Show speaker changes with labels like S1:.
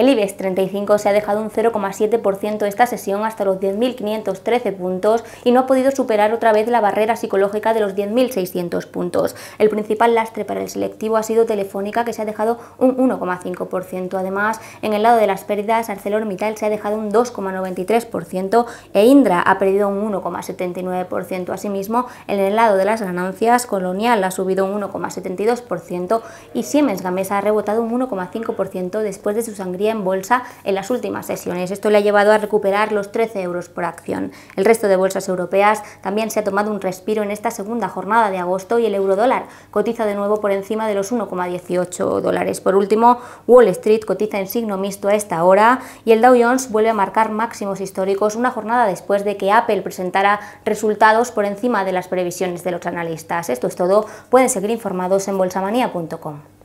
S1: El IBEX 35 se ha dejado un 0,7% esta sesión hasta los 10.513 puntos y no ha podido superar otra vez la barrera psicológica de los 10.600 puntos. El principal lastre para el selectivo ha sido Telefónica, que se ha dejado un 1,5%. Además, en el lado de las pérdidas, ArcelorMittal se ha dejado un 2,93% e Indra ha perdido un 1,79%. Asimismo, en el lado de las ganancias, Colonial ha subido un 1,72% y Siemens Gamesa ha rebotado un 1,5% después de su sangría en bolsa en las últimas sesiones. Esto le ha llevado a recuperar los 13 euros por acción. El resto de bolsas europeas también se ha tomado un respiro en esta segunda jornada de agosto y el euro dólar cotiza de nuevo por encima de los 1,18 dólares. Por último, Wall Street cotiza en signo mixto a esta hora y el Dow Jones vuelve a marcar máximos históricos una jornada después de que Apple presentara resultados por encima de las previsiones de los analistas. Esto es todo. Pueden seguir informados en bolsamanía.com.